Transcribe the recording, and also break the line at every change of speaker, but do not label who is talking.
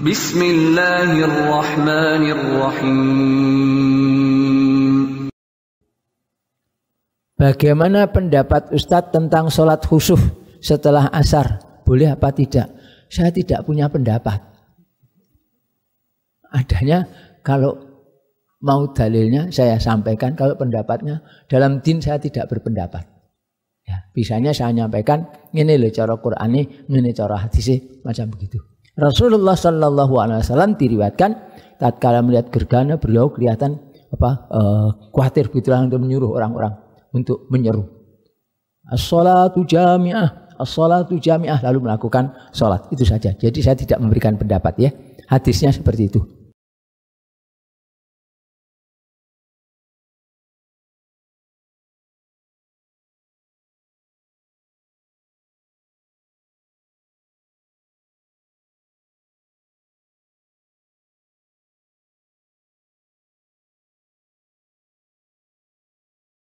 Bismillahirrahmanirrahim.
Bagaimana pendapat Ustadz tentang sholat khusuf setelah asar? Boleh apa tidak? Saya tidak punya pendapat. Adanya kalau mau dalilnya saya sampaikan, kalau pendapatnya dalam din saya tidak berpendapat. Ya, bisanya saya nyampaikan, ini loh cara ini, ini cara hadisnya, macam begitu. Rasulullah Shallallahu Alaihi Wasallam diriwatkan tatkala melihat gergana beliau kelihatan apa uh, khawatir begitulah untuk menyuruh orang-orang untuk menyeru as-salatu jamiah as-salatu jamiah lalu melakukan salat itu saja jadi saya tidak memberikan pendapat
ya hadisnya seperti itu